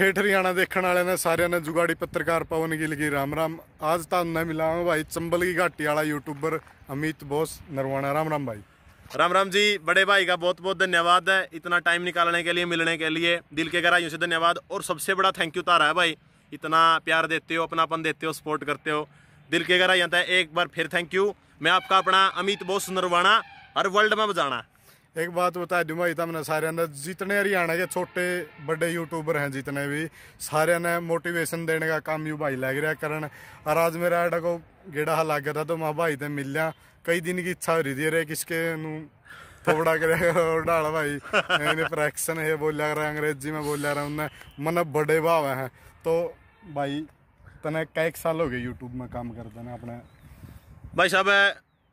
ठेठ हरियाणा देखने वाले ने सारे ने जुगाड़ी पत्रकार पवन गिल की राम राम आज तो मिला भाई चंबल की घाटी वाला यूट्यूबर अमित बोस नरवाना राम राम भाई राम राम जी बड़े भाई का बहुत बहुत धन्यवाद है इतना टाइम निकालने के लिए मिलने के लिए दिल के गहराइयों से धन्यवाद और सबसे बड़ा थैंक यू तारा है भाई इतना प्यार देते हो अपनापन देते हो सपोर्ट करते हो दिल के गहराइयों था एक बार फिर थैंक यू मैं आपका अपना अमित बोस नरवाणा हर वर्ल्ड में बजाना एक बात बता दूँ भाई तो मैंने सारे ने जितने हरियाणा के छोटे बड़े यूट्यूबर हैं जितने भी सारे ने मोटिवेशन देने का काम यू भाई लग रहा करन और आज मेरा एडा को गेड़ा हा लग था तो मैं भाई तो मिल लिया कई दिन की इच्छा हो रही थी रे किसके थोड़ा कर डाल भाई फ्रैक्शन है बोलिया कर अंग्रेजी में बोलिया रहा उन्हें मन बड़े भाव है तो भाई तने कई साल हो गए यूट्यूब में काम कर देना अपने भाई साहब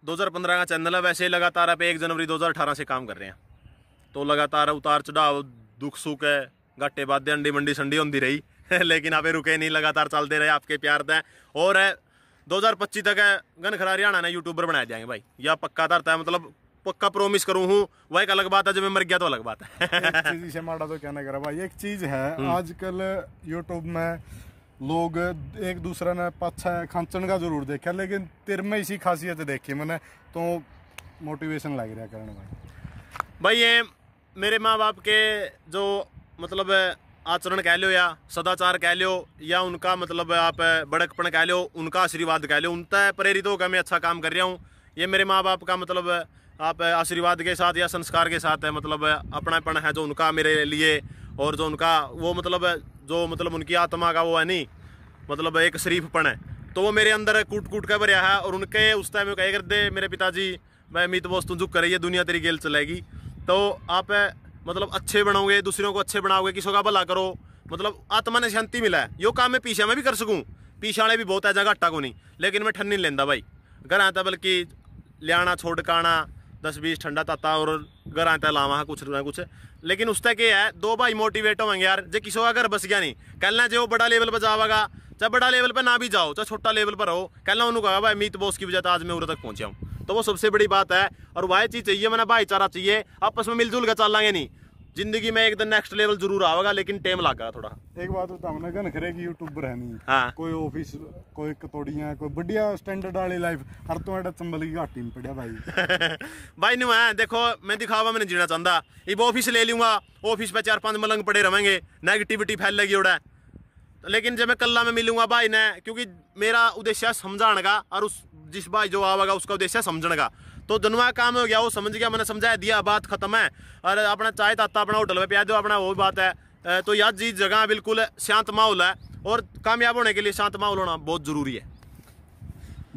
2015 का चैनल है वैसे लगातार आप एक जनवरी 2018 से काम कर रहे हैं तो लगातार उतार चढ़ाव दुख सुख है घाटे बाधे अंडी मंडी संडी होती रही लेकिन आप रुके नहीं लगातार चलते रहे आपके प्यार दें और है 2025 तक है गनखरा हरियाणा ने यूट्यूबर बनाए जाएंगे भाई यह पक्का धरता है मतलब पक्का प्रोमिस करूँ हूँ वह एक अलग बात है जब मैं मर गया तो अलग बात है चीज से माड़ा तो कहना करा भाई एक चीज़ है हम्म। आजकल यूट्यूब में लोग एक दूसरे ने पाछा खंचन का जरूर देखा लेकिन तिर में इसी खासियत देखी मैंने तो मोटिवेशन लग रहा करण भाई भाई ये मेरे माँ बाप के जो मतलब आचरण कह लो या सदाचार कह लो या उनका मतलब आप बड़कपन कह लो उनका आशीर्वाद कह लो उनका प्रेरित होकर मैं अच्छा काम कर रहा हूँ ये मेरे माँ बाप का मतलब आप आशीर्वाद के साथ या संस्कार के साथ है मतलब अपनापण है जो उनका मेरे लिए और जो उनका वो मतलब जो मतलब उनकी आत्मा का वो है नहीं मतलब एक शरीफपन है तो वो मेरे अंदर कूट कूट कर भरिया है और उनके उस टाइम कह करते मेरे पिताजी मैं मीत बोस तुम झुक करे दुनिया तेरी गेल चलेगी तो आप मतलब अच्छे बनाओगे दूसरों को अच्छे बनाओगे किसी का भला करो मतलब आत्मा ने शांति मिला है यो काम मैं पीछे मैं भी कर सकूँ पीछे वाले भी बहुत है जहाँ घाटा को नहीं लेकिन मैं ठन नहीं लेंदा भाई घर आता बल्कि लियाना छोड़ काना दस बीस ठंडा ताता और घर आता लावा कुछ ना कुछ लेकिन उस तक ये है दो भाई मोटिवेट होंगे यार जो किसी का घर बस गया नहीं कहना जो बड़ा लेवल पर जावागा चाहे बड़ा लेवल पर ना भी जाओ चाहे छोटा लेवल पर रहो कहना उन्होंने कहा भाई मीत बोस की वजह से आज मैं उधर तक पहुंचा हूँ तो वो सबसे बड़ी बात है और वह चीज़ चाहिए मैंने भाईचारा चाहिए आपस में मिलजुल कर चल लेंगे नहीं जिंदगी में एक दिन नेक्स्ट लेवल जरूर आवेगा लेकिन टाइम लगा थोड़ा एक बात बताऊं तो ना नखरे की यूट्यूबर है नहीं हाँ। कोई ऑफिस कोई कतोड़ियां कोई बढ़िया स्टैंडर्ड वाली लाइफ हर तो एडा चंबल की घाटी में पड़िया भाई भाई नु है देखो मैं दिखावा मैंने जीना चाहता इब ऑफिस ले लूंगा ऑफिस पे चार पांच मलंग पड़े रहेंगे नेगेटिविटी फैलेगी उड़ा लेकिन जब मैं कल्ला में मिलूंगा भाई ने क्योंकि मेरा उद्देश्य समझाने का और उस जिस भाई जो आवेगा उसका उद्देश्य समझने का तो दुनवा काम हो गया वो समझ गया मैंने समझाया दिया बात खत्म है और अपना चाय ताता अपना होटल में प्या दो अपना वो बात है तो याद जी जगह बिल्कुल शांत माहौल है और कामयाब होने के लिए शांत माहौल होना बहुत जरूरी है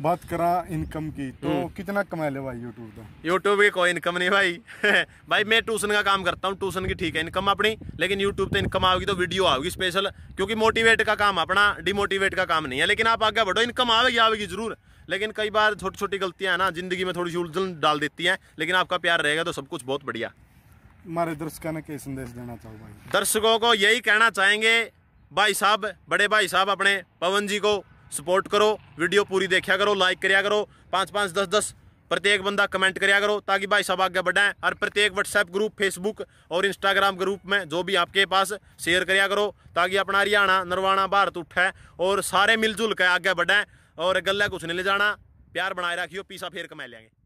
बात करा इनकम की तो हम्म। कितना कमा ले भाई यूट्यूब का यूट्यूब की कोई इनकम नहीं भाई भाई मैं ट्यूशन का काम करता हूँ ट्यूशन की ठीक है इनकम अपनी लेकिन यूट्यूब पे इनकम आएगी तो वीडियो आएगी स्पेशल क्योंकि मोटिवेट का काम अपना डिमोटिवेट का काम नहीं है लेकिन आप आगे बढ़ो इनकम आवेगी आवेगी जरूर लेकिन कई बार छोटी छोटी गलतियाँ ना ज़िंदगी में थोड़ी सी उलझन डाल देती हैं लेकिन आपका प्यार रहेगा तो सब कुछ बहुत बढ़िया हमारे दर्शकों ने क्या संदेश देना चाहूँगा दर्शकों को यही कहना चाहेंगे भाई साहब बड़े भाई साहब अपने पवन जी को सपोर्ट करो वीडियो पूरी देखा करो लाइक कराया करो पाँच पाँच दस दस प्रत्येक बंदा कमेंट कराया करो ताकि भाई साहब आगे बढ़ाएं और प्रत्येक व्हाट्सएप ग्रुप फेसबुक और इंस्टाग्राम ग्रुप में जो भी आपके पास शेयर कराया करो ताकि अपना हरियाणा नरवाणा भारत उठाए और सारे मिलजुल कर आगे बढ़ाएं ਔਰ ਗੱਲਾਂ ਕੁਛ ਨਹੀਂ ਲੈ ਜਾਣਾ ਪਿਆਰ ਬਣਾਏ ਰੱਖਿਓ ਪੀਸਾ ਫੇਰ ਕਮਾ ਲਿਆਂਗੇ